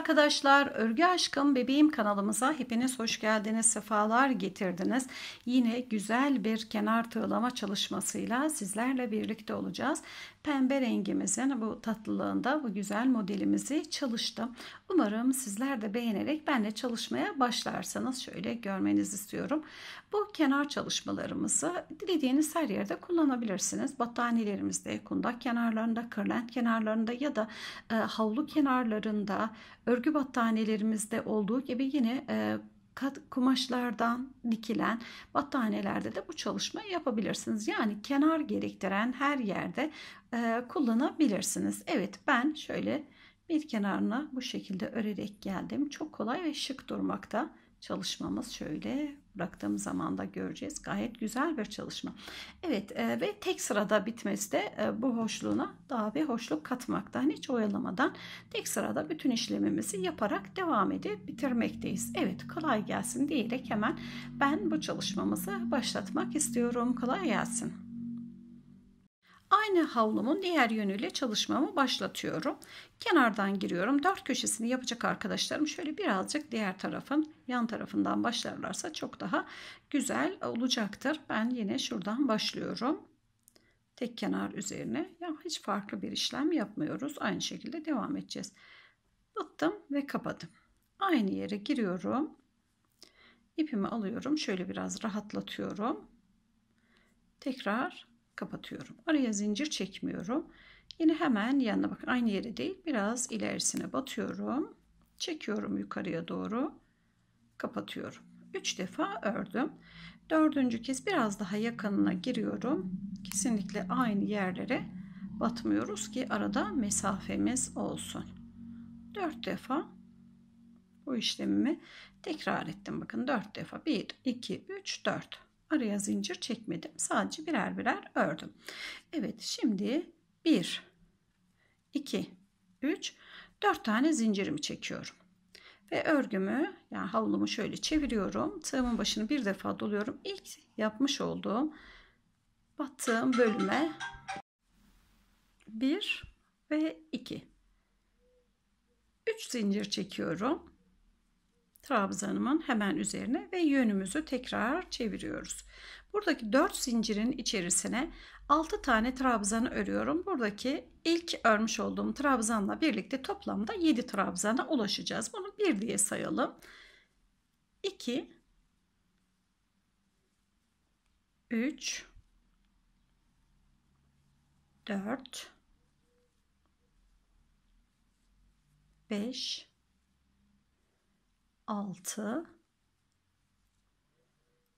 arkadaşlar. Örgü Aşkım Bebeğim kanalımıza hepiniz hoş geldiniz. Sefalar getirdiniz. Yine güzel bir kenar tığlama çalışmasıyla sizlerle birlikte olacağız. Pembe rengimizin bu tatlılığında bu güzel modelimizi çalıştım. Umarım sizler de beğenerek benle çalışmaya başlarsanız şöyle görmenizi istiyorum. Bu kenar çalışmalarımızı dilediğiniz her yerde kullanabilirsiniz. Battaniyelerimizde, kundak kenarlarında, kırlent kenarlarında ya da e, havlu kenarlarında, örgü battaniyelerimizde olduğu gibi yine e, kat, kumaşlardan dikilen battaniyelerde de bu çalışmayı yapabilirsiniz. Yani kenar gerektiren her yerde e, kullanabilirsiniz. Evet ben şöyle bir kenarına bu şekilde örerek geldim. Çok kolay ve şık durmakta çalışmamız şöyle bıraktığım zaman da göreceğiz. Gayet güzel bir çalışma. Evet e, ve tek sırada bitmesi de e, bu hoşluğuna daha bir hoşluk katmaktan hiç oyalamadan tek sırada bütün işlemimizi yaparak devam edip bitirmekteyiz. Evet kolay gelsin diyerek hemen ben bu çalışmamızı başlatmak istiyorum. Kolay gelsin. Aynı havlumun diğer yönüyle çalışmamı başlatıyorum. Kenardan giriyorum. Dört köşesini yapacak arkadaşlarım şöyle birazcık diğer tarafın yan tarafından başlarlarsa çok daha güzel olacaktır. Ben yine şuradan başlıyorum. Tek kenar üzerine ya hiç farklı bir işlem yapmıyoruz. Aynı şekilde devam edeceğiz. Battım ve kapadım. Aynı yere giriyorum. İpimi alıyorum. Şöyle biraz rahatlatıyorum. Tekrar kapatıyorum. Araya zincir çekmiyorum. Yine hemen yanına bak aynı yere değil biraz ilerisine batıyorum. Çekiyorum yukarıya doğru. Kapatıyorum. 3 defa ördüm. Dördüncü kez biraz daha yakınına giriyorum. Kesinlikle aynı yerlere batmıyoruz ki arada mesafemiz olsun. 4 defa bu işlemimi tekrar ettim. Bakın 4 defa. 1, 2, 3, 4 araya zincir çekmedim. Sadece birer birer ördüm. Evet şimdi 1, 2, 3, 4 tane zincirimi çekiyorum. Ve örgümü yani havlumu şöyle çeviriyorum. Tığımın başını bir defa doluyorum. İlk yapmış olduğum battığım bölüme 1 ve 2 3 zincir çekiyorum trabzanımın hemen üzerine ve yönümüzü tekrar çeviriyoruz. Buradaki 4 zincirin içerisine 6 tane trabzanı örüyorum. Buradaki ilk örmüş olduğum trabzanla birlikte toplamda 7 trabzana ulaşacağız. Bunu 1 diye sayalım. 2 3 4 5 6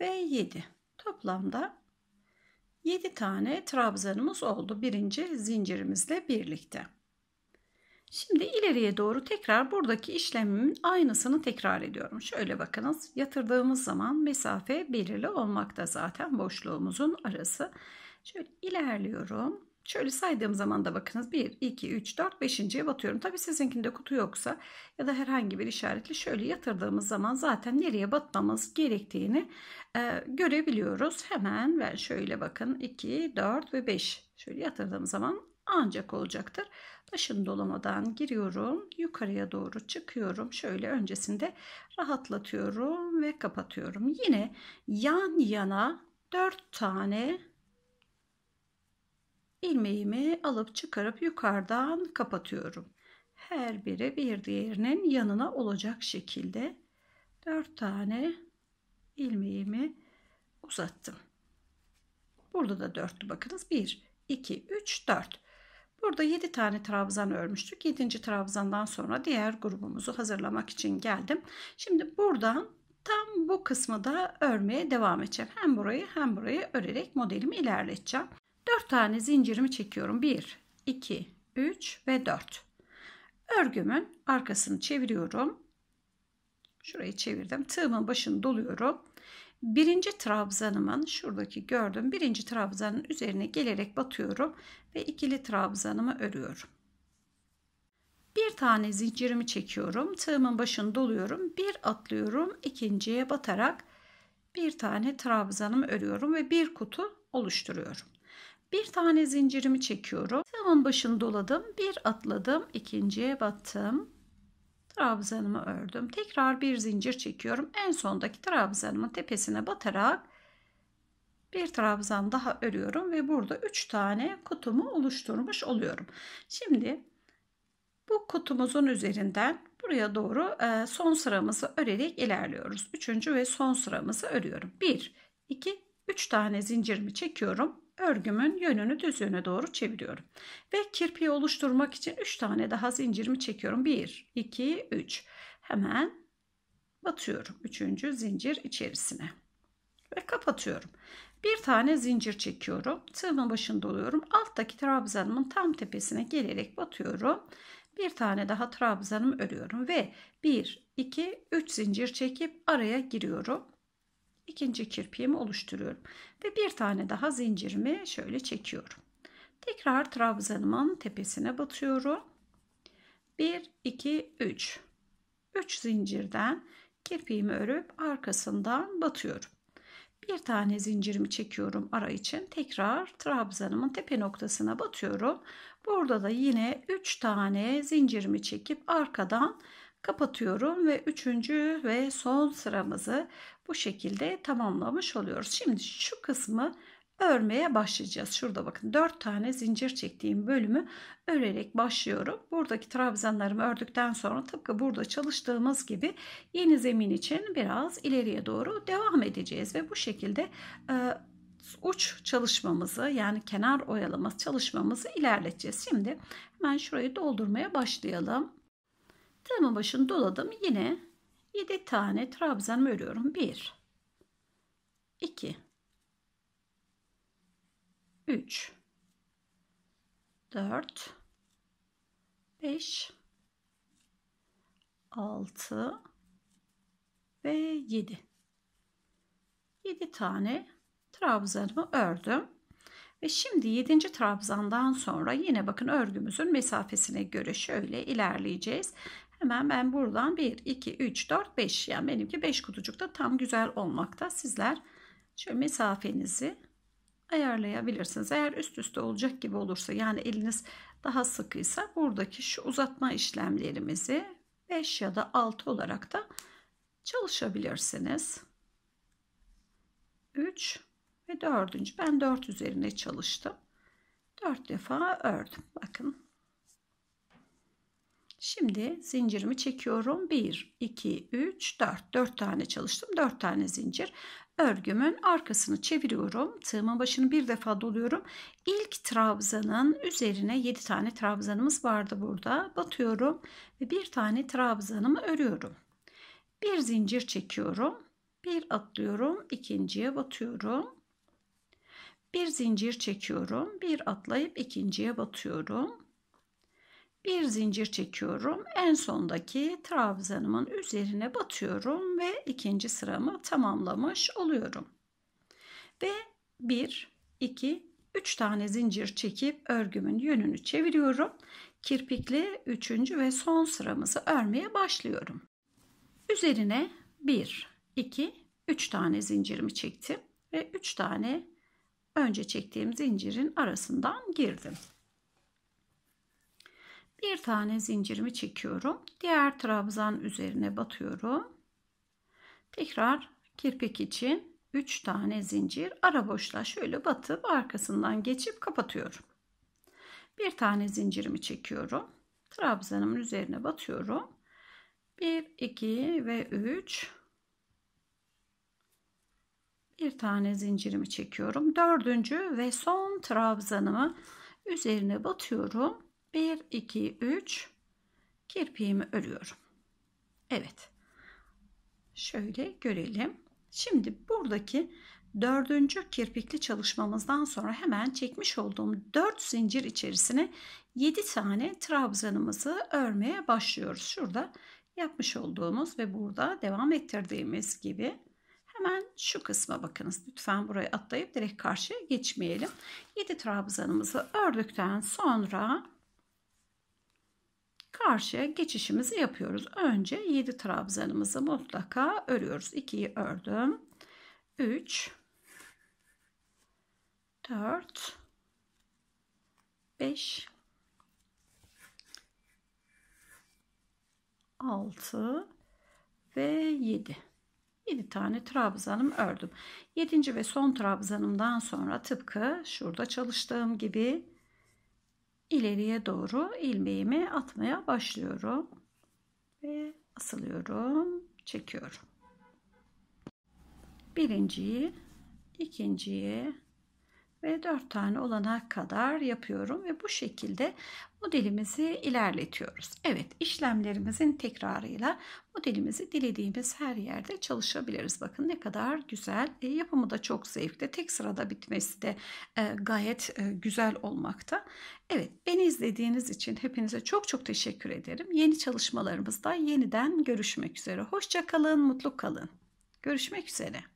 ve 7. Toplamda 7 tane trabzanımız oldu birinci zincirimizle birlikte. Şimdi ileriye doğru tekrar buradaki işlemimin aynısını tekrar ediyorum. Şöyle bakınız yatırdığımız zaman mesafe belirli olmakta zaten boşluğumuzun arası. Şöyle ilerliyorum. Şöyle saydığım zaman da bakınız 1, 2, 3, 4, 5.ye batıyorum. Tabi sizinkinde kutu yoksa ya da herhangi bir işaretli şöyle yatırdığımız zaman zaten nereye batmamız gerektiğini e, görebiliyoruz. Hemen ben şöyle bakın 2, 4 ve 5 şöyle yatırdığım zaman ancak olacaktır. Başını dolamadan giriyorum. Yukarıya doğru çıkıyorum. Şöyle öncesinde rahatlatıyorum ve kapatıyorum. Yine yan yana 4 tane ilmeğimi alıp çıkarıp yukarıdan kapatıyorum. Her biri bir diğerinin yanına olacak şekilde 4 tane ilmeğimi uzattım. Burada da dörtlü bakınız. 1, 2, 3, 4. Burada 7 tane trabzan örmüştük. 7. trabzandan sonra diğer grubumuzu hazırlamak için geldim. Şimdi buradan tam bu kısmı da örmeye devam edeceğim. Hem burayı hem burayı örerek modelimi ilerleteceğim. 4 tane zincirimi çekiyorum. 1, 2, 3 ve 4. Örgümün arkasını çeviriyorum. Şurayı çevirdim. Tığımın başını doluyorum. Birinci trabzanımın şuradaki gördüğüm birinci trabzanın üzerine gelerek batıyorum ve ikili trabzanımı örüyorum. Bir tane zincirimi çekiyorum. Tığımın başını doluyorum. Bir atlıyorum. ikinciye batarak bir tane trabzanımı örüyorum ve bir kutu oluşturuyorum. Bir tane zincirimi çekiyorum. Tamın başını doladım. Bir atladım. ikinciye battım. Trabzanımı ördüm. Tekrar bir zincir çekiyorum. En sondaki trabzanımın tepesine batarak bir trabzan daha örüyorum ve burada 3 tane kutumu oluşturmuş oluyorum. Şimdi bu kutumuzun üzerinden buraya doğru e, son sıramızı örerek ilerliyoruz. Üçüncü ve son sıramızı örüyorum. 1, 2, 3 tane zincirimi çekiyorum örgümün yönünü düz yöne doğru çeviriyorum. Ve kirpiği oluşturmak için 3 tane daha zincirimi çekiyorum. 1, 2, 3. Hemen batıyorum 3. zincir içerisine. Ve kapatıyorum. Bir tane zincir çekiyorum. Tığımın başında oluyorum. Alttaki trabzanımın tam tepesine gelerek batıyorum. Bir tane daha trabzanımı örüyorum ve 1, 2, 3 zincir çekip araya giriyorum ikinci kirpiğimi oluşturuyorum. Ve bir tane daha zincirimi şöyle çekiyorum. Tekrar trabzanımın tepesine batıyorum. 1, 2, 3. 3 zincirden kirpiğimi örüp arkasından batıyorum. Bir tane zincirimi çekiyorum ara için. Tekrar trabzanımın tepe noktasına batıyorum. Burada da yine 3 tane zincirimi çekip arkadan kapatıyorum ve üçüncü ve son sıramızı bu şekilde tamamlamış oluyoruz. Şimdi şu kısmı örmeye başlayacağız. Şurada bakın 4 tane zincir çektiğim bölümü örerek başlıyorum. Buradaki trabzanlarımı ördükten sonra tıpkı burada çalıştığımız gibi yeni zemin için biraz ileriye doğru devam edeceğiz ve bu şekilde e, uç çalışmamızı yani kenar oyalama çalışmamızı ilerleteceğiz. Şimdi hemen şurayı doldurmaya başlayalım. Tığımın başını doladım. Yine 7 tane trabzan örüyorum. 1 2 3 4 5 6 ve 7 7 tane trabzanımı ördüm. Ve şimdi 7. trabzandan sonra yine bakın örgümüzün mesafesine göre şöyle ilerleyeceğiz. Hemen ben buradan 1, 2, 3, 4, 5 yani benimki 5 kutucukta tam güzel olmakta. Sizler şöyle mesafenizi ayarlayabilirsiniz. Eğer üst üste olacak gibi olursa yani eliniz daha sıkıysa buradaki şu uzatma işlemlerimizi 5 ya da 6 olarak da çalışabilirsiniz. 3 ve 4. Ben 4 üzerine çalıştım. 4 defa ördüm. Bakın Şimdi zincirimi çekiyorum. 1, 2, 3, 4. 4 tane çalıştım. 4 tane zincir. Örgümün arkasını çeviriyorum. Tığımın başını bir defa doluyorum. İlk trabzanın üzerine 7 tane trabzanımız vardı burada. Batıyorum ve bir tane trabzanımı örüyorum. Bir zincir çekiyorum. Bir atlıyorum. ikinciye batıyorum. Bir zincir çekiyorum. Bir atlayıp ikinciye batıyorum bir zincir çekiyorum. En sondaki trabzanımın üzerine batıyorum ve ikinci sıramı tamamlamış oluyorum. Ve 1, 2, 3 tane zincir çekip örgümün yönünü çeviriyorum. Kirpikli 3. ve son sıramızı örmeye başlıyorum. Üzerine 1, 2, 3 tane zincirimi çektim ve 3 tane önce çektiğim zincirin arasından girdim bir tane zincirimi çekiyorum. Diğer trabzan üzerine batıyorum. Tekrar kirpik için 3 tane zincir ara boşluğa şöyle batıp arkasından geçip kapatıyorum. Bir tane zincirimi çekiyorum. Trabzanımın üzerine batıyorum. 1, 2 ve 3. Bir tane zincirimi çekiyorum. Dördüncü ve son trabzanımı üzerine batıyorum. 1 2 3 kirpiğimi örüyorum. Evet. Şöyle görelim. Şimdi buradaki dördüncü kirpikli çalışmamızdan sonra hemen çekmiş olduğum 4 zincir içerisine 7 tane trabzanımızı örmeye başlıyoruz. Şurada yapmış olduğumuz ve burada devam ettirdiğimiz gibi hemen şu kısma bakınız. Lütfen burayı atlayıp direkt karşıya geçmeyelim. 7 trabzanımızı ördükten sonra karşıya geçişimizi yapıyoruz. Önce 7 trabzanımızı mutlaka örüyoruz. 2'yi ördüm. 3 4 5 6 ve 7. 7 tane trabzanım ördüm. 7. ve son trabzanımdan sonra tıpkı şurada çalıştığım gibi ileriye doğru ilmeğimi atmaya başlıyorum. Ve asılıyorum. Çekiyorum. Birinciyi, ikinciyi, ve 4 tane olana kadar yapıyorum ve bu şekilde modelimizi ilerletiyoruz. Evet işlemlerimizin tekrarıyla modelimizi dilediğimiz her yerde çalışabiliriz. Bakın ne kadar güzel e, yapımı da çok zevkli tek sırada bitmesi de e, gayet e, güzel olmakta. Evet beni izlediğiniz için hepinize çok çok teşekkür ederim. Yeni çalışmalarımızda yeniden görüşmek üzere. Hoşçakalın mutlu kalın. Görüşmek üzere.